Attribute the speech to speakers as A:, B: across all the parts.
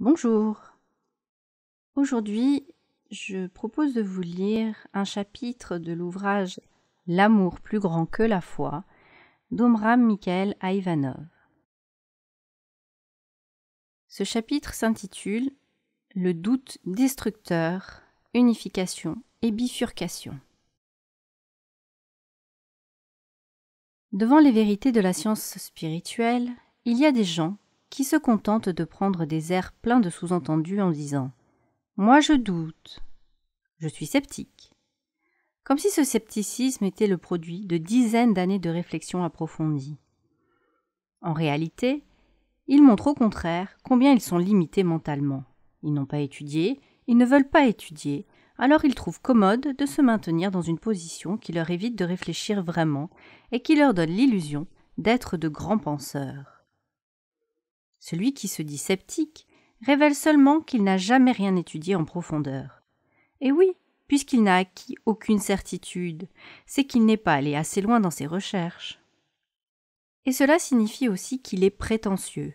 A: Bonjour. Aujourd'hui, je propose de vous lire un chapitre de l'ouvrage L'amour plus grand que la foi d'Omram Mikhail Ivanov. Ce chapitre s'intitule Le doute destructeur, unification et bifurcation. Devant les vérités de la science spirituelle, il y a des gens qui se contentent de prendre des airs pleins de sous-entendus en disant Moi je doute, je suis sceptique. Comme si ce scepticisme était le produit de dizaines d'années de réflexion approfondie. En réalité, ils montrent au contraire combien ils sont limités mentalement. Ils n'ont pas étudié, ils ne veulent pas étudier, alors ils trouvent commode de se maintenir dans une position qui leur évite de réfléchir vraiment et qui leur donne l'illusion d'être de grands penseurs. Celui qui se dit sceptique révèle seulement qu'il n'a jamais rien étudié en profondeur. Et oui, puisqu'il n'a acquis aucune certitude, c'est qu'il n'est pas allé assez loin dans ses recherches. Et cela signifie aussi qu'il est prétentieux,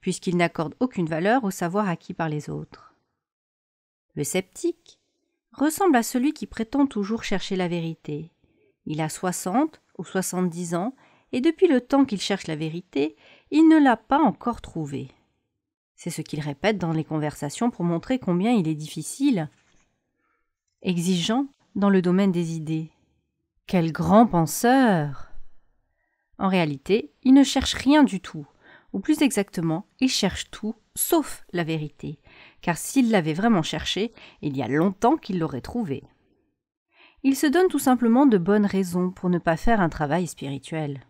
A: puisqu'il n'accorde aucune valeur au savoir acquis par les autres. Le sceptique ressemble à celui qui prétend toujours chercher la vérité. Il a soixante ou soixante-dix ans, et depuis le temps qu'il cherche la vérité, il ne l'a pas encore trouvé. C'est ce qu'il répète dans les conversations pour montrer combien il est difficile, exigeant dans le domaine des idées. Quel grand penseur En réalité, il ne cherche rien du tout, ou plus exactement, il cherche tout sauf la vérité, car s'il l'avait vraiment cherché, il y a longtemps qu'il l'aurait trouvé. Il se donne tout simplement de bonnes raisons pour ne pas faire un travail spirituel.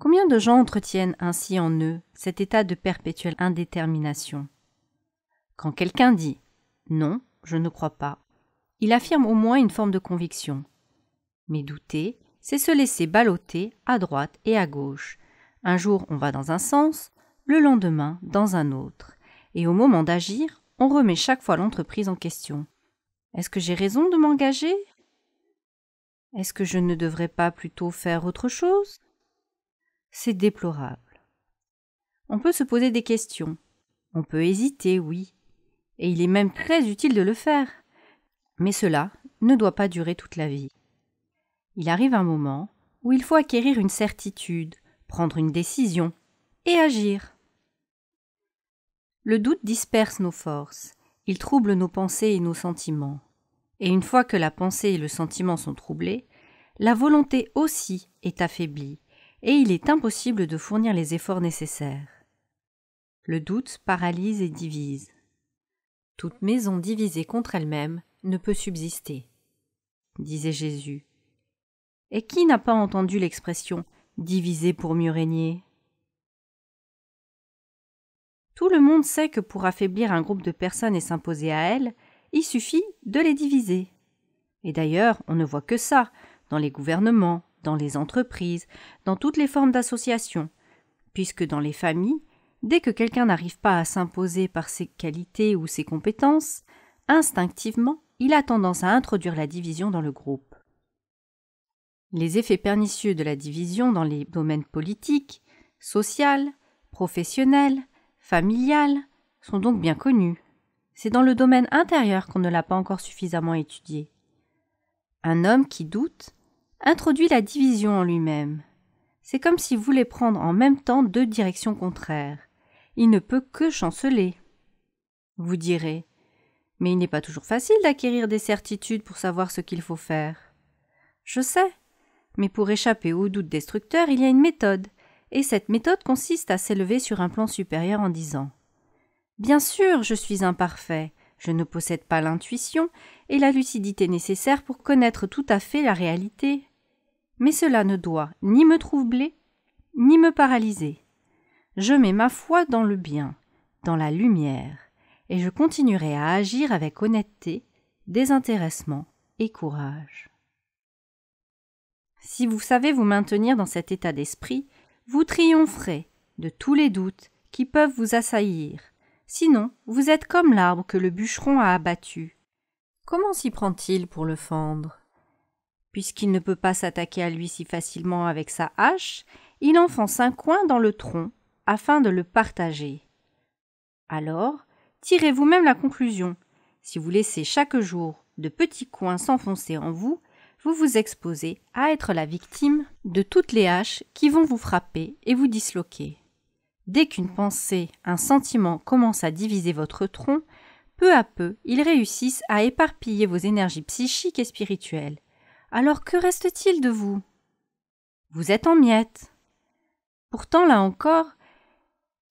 A: Combien de gens entretiennent ainsi en eux cet état de perpétuelle indétermination Quand quelqu'un dit ⁇ Non, je ne crois pas ⁇ il affirme au moins une forme de conviction. Mais douter, c'est se laisser balloter à droite et à gauche. Un jour on va dans un sens, le lendemain dans un autre. Et au moment d'agir, on remet chaque fois l'entreprise en question. Est-ce que j'ai raison de m'engager Est-ce que je ne devrais pas plutôt faire autre chose c'est déplorable. On peut se poser des questions, on peut hésiter, oui, et il est même très utile de le faire, mais cela ne doit pas durer toute la vie. Il arrive un moment où il faut acquérir une certitude, prendre une décision et agir. Le doute disperse nos forces, il trouble nos pensées et nos sentiments. Et une fois que la pensée et le sentiment sont troublés, la volonté aussi est affaiblie et il est impossible de fournir les efforts nécessaires. Le doute paralyse et divise. Toute maison divisée contre elle-même ne peut subsister, disait Jésus. Et qui n'a pas entendu l'expression diviser pour mieux régner Tout le monde sait que pour affaiblir un groupe de personnes et s'imposer à elles, il suffit de les diviser. Et d'ailleurs, on ne voit que ça dans les gouvernements, dans les entreprises, dans toutes les formes d'associations, puisque dans les familles, dès que quelqu'un n'arrive pas à s'imposer par ses qualités ou ses compétences, instinctivement, il a tendance à introduire la division dans le groupe. Les effets pernicieux de la division dans les domaines politiques, social, professionnel, familial sont donc bien connus. C'est dans le domaine intérieur qu'on ne l'a pas encore suffisamment étudié. Un homme qui doute introduit la division en lui-même. C'est comme s'il voulait prendre en même temps deux directions contraires. Il ne peut que chanceler. Vous direz, mais il n'est pas toujours facile d'acquérir des certitudes pour savoir ce qu'il faut faire. Je sais, mais pour échapper aux doutes destructeurs, il y a une méthode, et cette méthode consiste à s'élever sur un plan supérieur en disant Bien sûr, je suis imparfait, je ne possède pas l'intuition et la lucidité nécessaires pour connaître tout à fait la réalité mais cela ne doit ni me troubler, ni me paralyser. Je mets ma foi dans le bien, dans la lumière, et je continuerai à agir avec honnêteté, désintéressement et courage. Si vous savez vous maintenir dans cet état d'esprit, vous triompherez de tous les doutes qui peuvent vous assaillir. Sinon, vous êtes comme l'arbre que le bûcheron a abattu. Comment s'y prend-il pour le fendre Puisqu'il ne peut pas s'attaquer à lui si facilement avec sa hache, il enfonce un coin dans le tronc afin de le partager. Alors, tirez vous-même la conclusion. Si vous laissez chaque jour de petits coins s'enfoncer en vous, vous vous exposez à être la victime de toutes les haches qui vont vous frapper et vous disloquer. Dès qu'une pensée, un sentiment commence à diviser votre tronc, peu à peu, ils réussissent à éparpiller vos énergies psychiques et spirituelles alors que reste-t-il de vous Vous êtes en miettes. Pourtant, là encore,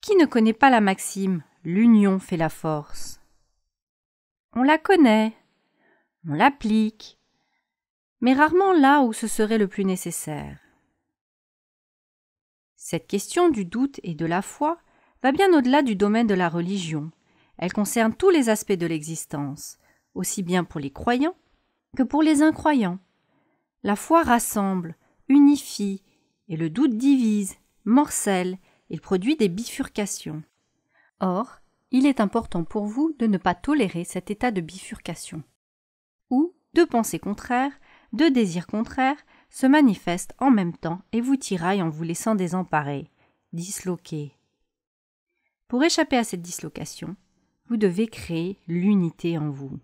A: qui ne connaît pas la maxime L'union fait la force. On la connaît, on l'applique, mais rarement là où ce serait le plus nécessaire. Cette question du doute et de la foi va bien au-delà du domaine de la religion. Elle concerne tous les aspects de l'existence, aussi bien pour les croyants que pour les incroyants. La foi rassemble, unifie, et le doute divise, morcelle, et produit des bifurcations. Or, il est important pour vous de ne pas tolérer cet état de bifurcation, où deux pensées contraires, deux désirs contraires se manifestent en même temps et vous tiraillent en vous laissant désemparer, disloquer. Pour échapper à cette dislocation, vous devez créer l'unité en vous.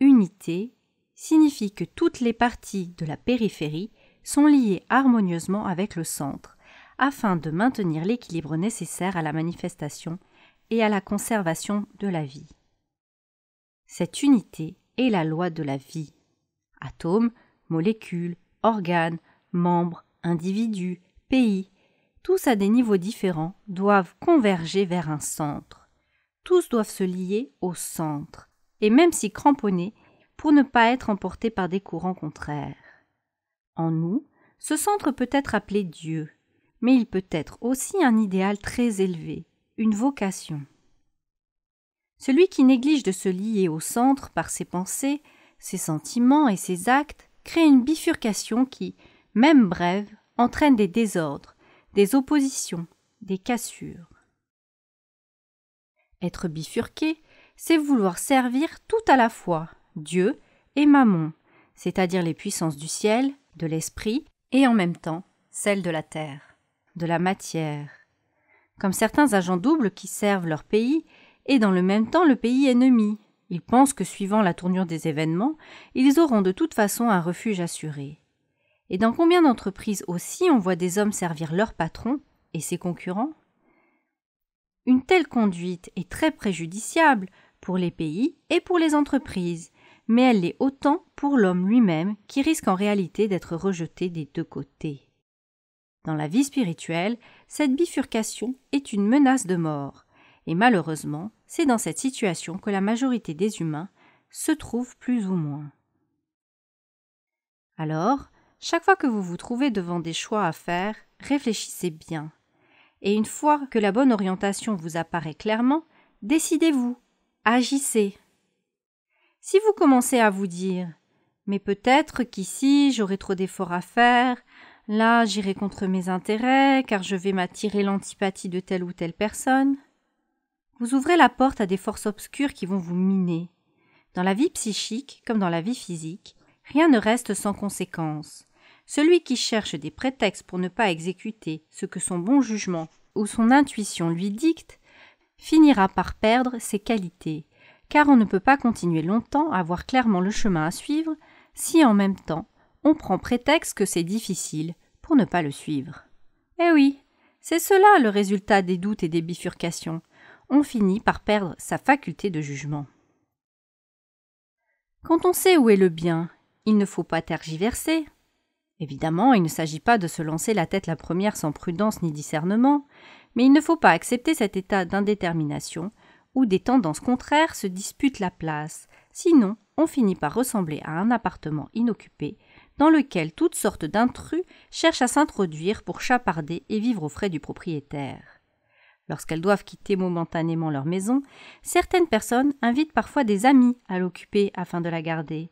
A: Unité signifie que toutes les parties de la périphérie sont liées harmonieusement avec le centre, afin de maintenir l'équilibre nécessaire à la manifestation et à la conservation de la vie. Cette unité est la loi de la vie. Atomes, molécules, organes, membres, individus, pays, tous à des niveaux différents, doivent converger vers un centre. Tous doivent se lier au centre. Et même si cramponnés, pour ne pas être emporté par des courants contraires. En nous, ce centre peut être appelé Dieu, mais il peut être aussi un idéal très élevé, une vocation. Celui qui néglige de se lier au centre par ses pensées, ses sentiments et ses actes crée une bifurcation qui, même brève, entraîne des désordres, des oppositions, des cassures. Être bifurqué, c'est vouloir servir tout à la fois, Dieu, et Mammon, c'est-à-dire les puissances du ciel, de l'esprit, et en même temps celles de la terre, de la matière. Comme certains agents doubles qui servent leur pays, et dans le même temps le pays ennemi. Ils pensent que suivant la tournure des événements, ils auront de toute façon un refuge assuré. Et dans combien d'entreprises aussi on voit des hommes servir leur patron et ses concurrents Une telle conduite est très préjudiciable pour les pays et pour les entreprises, mais elle l'est autant pour l'homme lui-même qui risque en réalité d'être rejeté des deux côtés. Dans la vie spirituelle, cette bifurcation est une menace de mort, et malheureusement, c'est dans cette situation que la majorité des humains se trouvent plus ou moins. Alors, chaque fois que vous vous trouvez devant des choix à faire, réfléchissez bien. Et une fois que la bonne orientation vous apparaît clairement, décidez-vous, agissez. Si vous commencez à vous dire Mais peut-être qu'ici j'aurai trop d'efforts à faire, là j'irai contre mes intérêts car je vais m'attirer l'antipathie de telle ou telle personne, vous ouvrez la porte à des forces obscures qui vont vous miner. Dans la vie psychique comme dans la vie physique, rien ne reste sans conséquence. Celui qui cherche des prétextes pour ne pas exécuter ce que son bon jugement ou son intuition lui dicte finira par perdre ses qualités, car on ne peut pas continuer longtemps à voir clairement le chemin à suivre si en même temps on prend prétexte que c'est difficile pour ne pas le suivre. Eh oui, c'est cela le résultat des doutes et des bifurcations. On finit par perdre sa faculté de jugement. Quand on sait où est le bien, il ne faut pas tergiverser. Évidemment, il ne s'agit pas de se lancer la tête la première sans prudence ni discernement, mais il ne faut pas accepter cet état d'indétermination où des tendances contraires se disputent la place. Sinon, on finit par ressembler à un appartement inoccupé dans lequel toutes sortes d'intrus cherchent à s'introduire pour chaparder et vivre aux frais du propriétaire. Lorsqu'elles doivent quitter momentanément leur maison, certaines personnes invitent parfois des amis à l'occuper afin de la garder.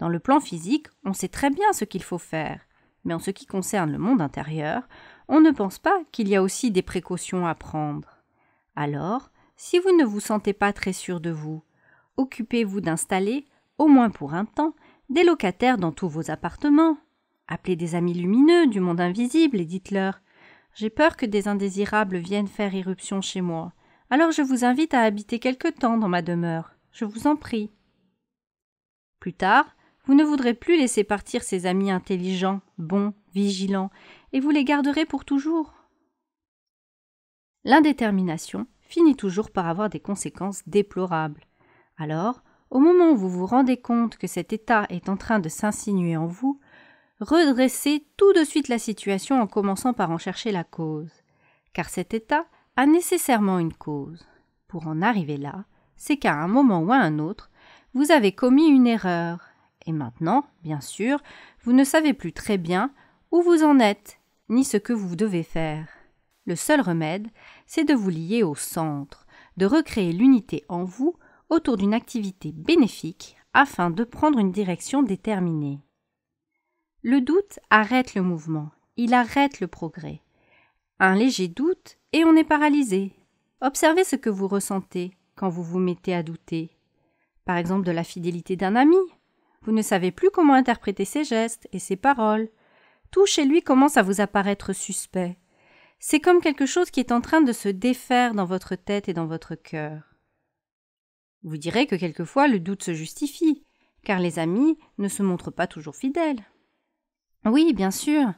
A: Dans le plan physique, on sait très bien ce qu'il faut faire, mais en ce qui concerne le monde intérieur, on ne pense pas qu'il y a aussi des précautions à prendre. Alors, si vous ne vous sentez pas très sûr de vous, occupez-vous d'installer, au moins pour un temps, des locataires dans tous vos appartements. Appelez des amis lumineux du monde invisible et dites-leur J'ai peur que des indésirables viennent faire irruption chez moi, alors je vous invite à habiter quelque temps dans ma demeure, je vous en prie. Plus tard, vous ne voudrez plus laisser partir ces amis intelligents, bons, vigilants, et vous les garderez pour toujours. L'indétermination finit toujours par avoir des conséquences déplorables. Alors, au moment où vous vous rendez compte que cet état est en train de s'insinuer en vous, redressez tout de suite la situation en commençant par en chercher la cause. Car cet état a nécessairement une cause. Pour en arriver là, c'est qu'à un moment ou à un autre, vous avez commis une erreur. Et maintenant, bien sûr, vous ne savez plus très bien où vous en êtes, ni ce que vous devez faire. Le seul remède, c'est de vous lier au centre, de recréer l'unité en vous autour d'une activité bénéfique afin de prendre une direction déterminée. Le doute arrête le mouvement, il arrête le progrès. Un léger doute et on est paralysé. Observez ce que vous ressentez quand vous vous mettez à douter. Par exemple de la fidélité d'un ami. Vous ne savez plus comment interpréter ses gestes et ses paroles. Tout chez lui commence à vous apparaître suspect. C'est comme quelque chose qui est en train de se défaire dans votre tête et dans votre cœur. Vous direz que quelquefois le doute se justifie, car les amis ne se montrent pas toujours fidèles. Oui, bien sûr.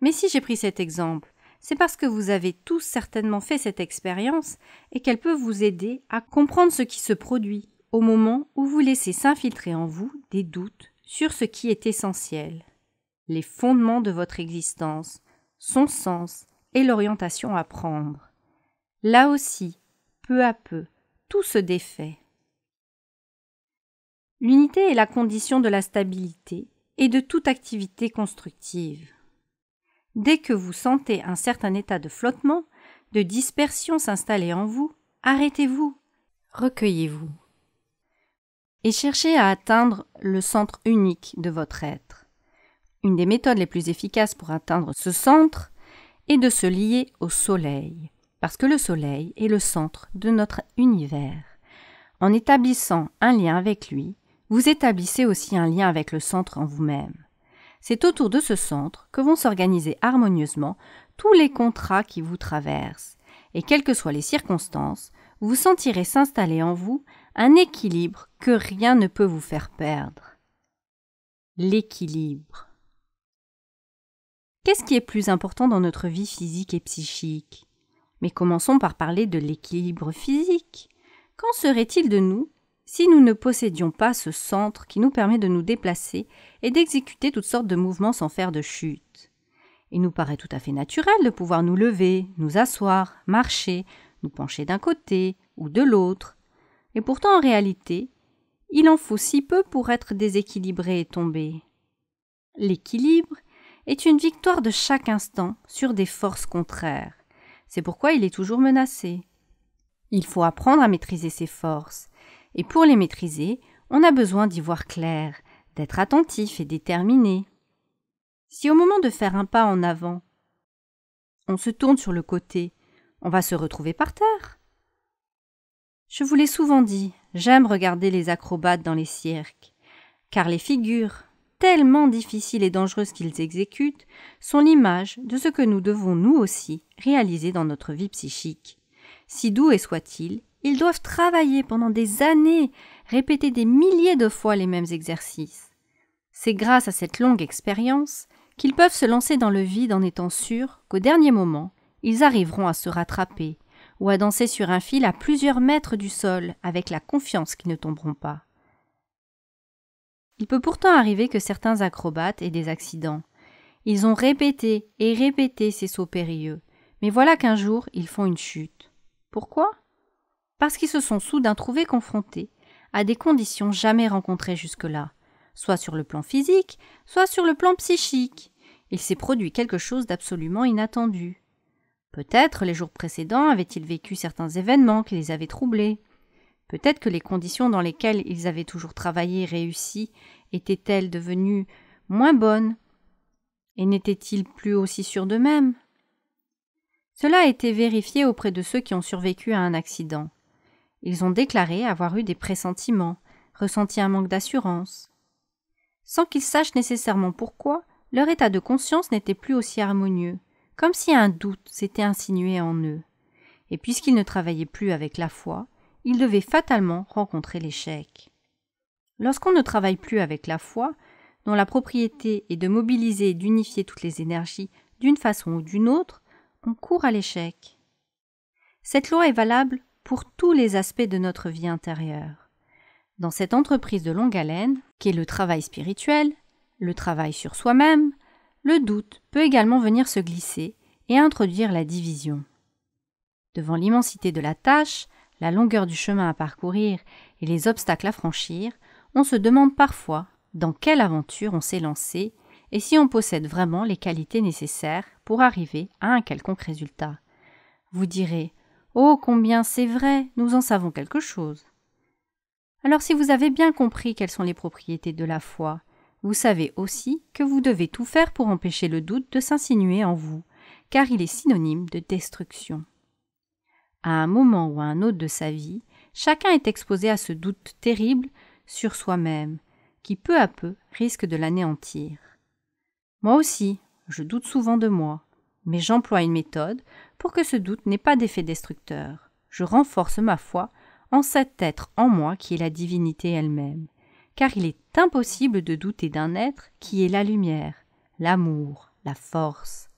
A: Mais si j'ai pris cet exemple, c'est parce que vous avez tous certainement fait cette expérience et qu'elle peut vous aider à comprendre ce qui se produit au moment où vous laissez s'infiltrer en vous des doutes sur ce qui est essentiel, les fondements de votre existence, son sens et l'orientation à prendre. Là aussi, peu à peu, tout se défait. L'unité est la condition de la stabilité et de toute activité constructive. Dès que vous sentez un certain état de flottement, de dispersion s'installer en vous, arrêtez-vous, recueillez-vous et cherchez à atteindre le centre unique de votre être. Une des méthodes les plus efficaces pour atteindre ce centre et de se lier au Soleil, parce que le Soleil est le centre de notre univers. En établissant un lien avec lui, vous établissez aussi un lien avec le centre en vous-même. C'est autour de ce centre que vont s'organiser harmonieusement tous les contrats qui vous traversent, et quelles que soient les circonstances, vous sentirez s'installer en vous un équilibre que rien ne peut vous faire perdre. L'équilibre. Qu'est-ce qui est plus important dans notre vie physique et psychique Mais commençons par parler de l'équilibre physique. Qu'en serait-il de nous si nous ne possédions pas ce centre qui nous permet de nous déplacer et d'exécuter toutes sortes de mouvements sans faire de chute Il nous paraît tout à fait naturel de pouvoir nous lever, nous asseoir, marcher, nous pencher d'un côté ou de l'autre. Et pourtant, en réalité, il en faut si peu pour être déséquilibré et tomber. L'équilibre est une victoire de chaque instant sur des forces contraires. C'est pourquoi il est toujours menacé. Il faut apprendre à maîtriser ses forces, et pour les maîtriser, on a besoin d'y voir clair, d'être attentif et déterminé. Si au moment de faire un pas en avant, on se tourne sur le côté, on va se retrouver par terre. Je vous l'ai souvent dit, j'aime regarder les acrobates dans les cirques, car les figures, tellement difficiles et dangereuses qu'ils exécutent sont l'image de ce que nous devons nous aussi réaliser dans notre vie psychique. Si doux et soient-ils, ils doivent travailler pendant des années, répéter des milliers de fois les mêmes exercices. C'est grâce à cette longue expérience qu'ils peuvent se lancer dans le vide en étant sûrs qu'au dernier moment, ils arriveront à se rattraper ou à danser sur un fil à plusieurs mètres du sol avec la confiance qu'ils ne tomberont pas. Il peut pourtant arriver que certains acrobates aient des accidents. Ils ont répété et répété ces sauts périlleux, mais voilà qu'un jour ils font une chute. Pourquoi Parce qu'ils se sont soudain trouvés confrontés à des conditions jamais rencontrées jusque-là, soit sur le plan physique, soit sur le plan psychique. Il s'est produit quelque chose d'absolument inattendu. Peut-être les jours précédents avaient-ils vécu certains événements qui les avaient troublés, Peut-être que les conditions dans lesquelles ils avaient toujours travaillé et réussi étaient-elles devenues moins bonnes Et n'étaient-ils plus aussi sûrs d'eux-mêmes Cela a été vérifié auprès de ceux qui ont survécu à un accident. Ils ont déclaré avoir eu des pressentiments, ressenti un manque d'assurance. Sans qu'ils sachent nécessairement pourquoi, leur état de conscience n'était plus aussi harmonieux, comme si un doute s'était insinué en eux. Et puisqu'ils ne travaillaient plus avec la foi, il devait fatalement rencontrer l'échec. Lorsqu'on ne travaille plus avec la foi, dont la propriété est de mobiliser et d'unifier toutes les énergies d'une façon ou d'une autre, on court à l'échec. Cette loi est valable pour tous les aspects de notre vie intérieure. Dans cette entreprise de longue haleine, qu'est le travail spirituel, le travail sur soi-même, le doute peut également venir se glisser et introduire la division. Devant l'immensité de la tâche, la longueur du chemin à parcourir et les obstacles à franchir, on se demande parfois dans quelle aventure on s'est lancé et si on possède vraiment les qualités nécessaires pour arriver à un quelconque résultat. Vous direz Oh combien c'est vrai, nous en savons quelque chose. Alors si vous avez bien compris quelles sont les propriétés de la foi, vous savez aussi que vous devez tout faire pour empêcher le doute de s'insinuer en vous, car il est synonyme de destruction. À un moment ou à un autre de sa vie, chacun est exposé à ce doute terrible sur soi-même, qui peu à peu risque de l'anéantir. Moi aussi, je doute souvent de moi, mais j'emploie une méthode pour que ce doute n'ait pas d'effet destructeur. Je renforce ma foi en cet être en moi qui est la divinité elle-même, car il est impossible de douter d'un être qui est la lumière, l'amour, la force.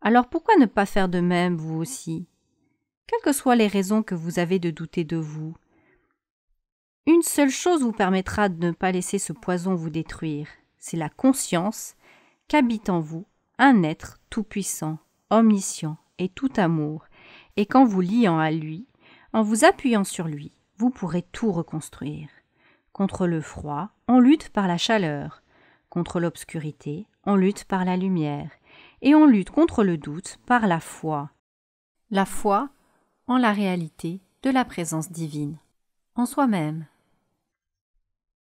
A: Alors pourquoi ne pas faire de même vous aussi quelles que soient les raisons que vous avez de douter de vous. Une seule chose vous permettra de ne pas laisser ce poison vous détruire, c'est la conscience qu'habite en vous un être tout-puissant, omniscient et tout amour, et qu'en vous liant à lui, en vous appuyant sur lui, vous pourrez tout reconstruire. Contre le froid, on lutte par la chaleur, contre l'obscurité, on lutte par la lumière, et on lutte contre le doute par la foi. La foi en la réalité de la présence divine, en soi-même.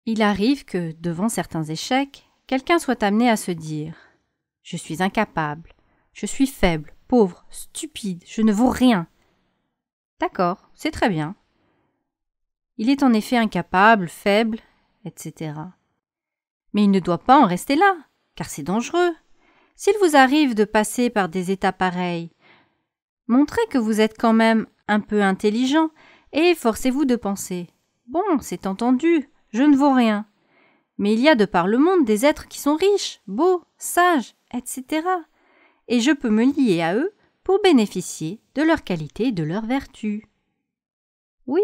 A: Il arrive que, devant certains échecs, quelqu'un soit amené à se dire ⁇ Je suis incapable, je suis faible, pauvre, stupide, je ne vaux rien ⁇ D'accord, c'est très bien. Il est en effet incapable, faible, etc. Mais il ne doit pas en rester là, car c'est dangereux. S'il vous arrive de passer par des états pareils, Montrez que vous êtes quand même un peu intelligent et forcez-vous de penser. Bon, c'est entendu, je ne vaux rien. Mais il y a de par le monde des êtres qui sont riches, beaux, sages, etc. Et je peux me lier à eux pour bénéficier de leurs qualités et de leurs vertus. Oui,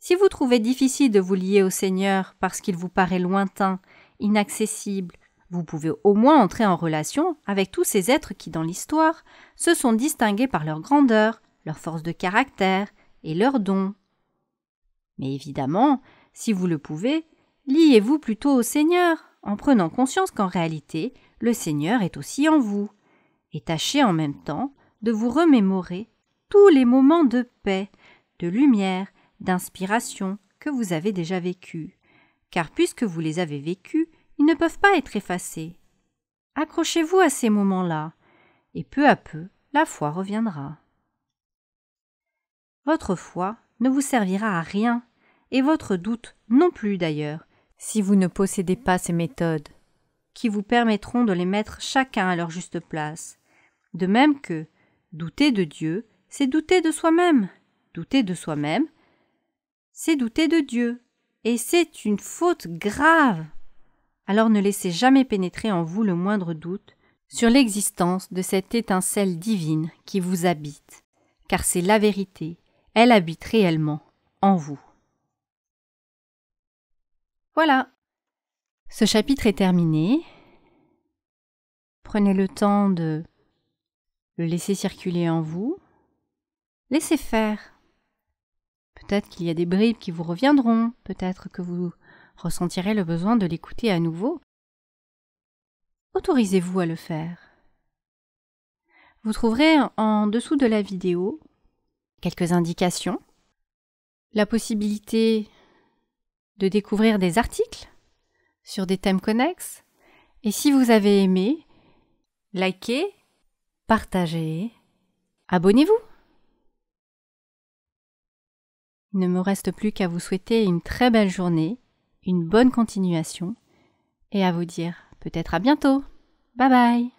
A: si vous trouvez difficile de vous lier au Seigneur parce qu'il vous paraît lointain, inaccessible, vous pouvez au moins entrer en relation avec tous ces êtres qui, dans l'histoire, se sont distingués par leur grandeur, leur force de caractère et leurs dons. Mais évidemment, si vous le pouvez, liez-vous plutôt au Seigneur, en prenant conscience qu'en réalité, le Seigneur est aussi en vous. Et tâchez en même temps de vous remémorer tous les moments de paix, de lumière, d'inspiration que vous avez déjà vécus. Car puisque vous les avez vécus, ne peuvent pas être effacés. Accrochez-vous à ces moments-là, et peu à peu, la foi reviendra. Votre foi ne vous servira à rien, et votre doute non plus d'ailleurs, si vous ne possédez pas ces méthodes, qui vous permettront de les mettre chacun à leur juste place. De même que douter de Dieu, c'est douter de soi-même. Douter de soi-même, c'est douter de Dieu. Et c'est une faute grave alors ne laissez jamais pénétrer en vous le moindre doute sur l'existence de cette étincelle divine qui vous habite, car c'est la vérité, elle habite réellement en vous. Voilà, ce chapitre est terminé. Prenez le temps de le laisser circuler en vous. Laissez faire. Peut-être qu'il y a des bribes qui vous reviendront, peut-être que vous ressentirez le besoin de l'écouter à nouveau, autorisez-vous à le faire. Vous trouverez en dessous de la vidéo quelques indications, la possibilité de découvrir des articles sur des thèmes connexes, et si vous avez aimé, likez, partagez, abonnez-vous. Il ne me reste plus qu'à vous souhaiter une très belle journée une bonne continuation et à vous dire peut-être à bientôt. Bye bye